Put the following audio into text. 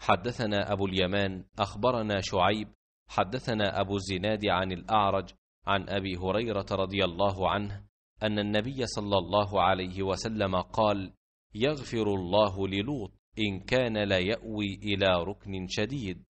حدثنا أبو اليمان أخبرنا شعيب حدثنا أبو الزناد عن الأعرج عن أبي هريرة رضي الله عنه أن النبي صلى الله عليه وسلم قال يغفر الله للوط إن كان لا يأوي إلى ركن شديد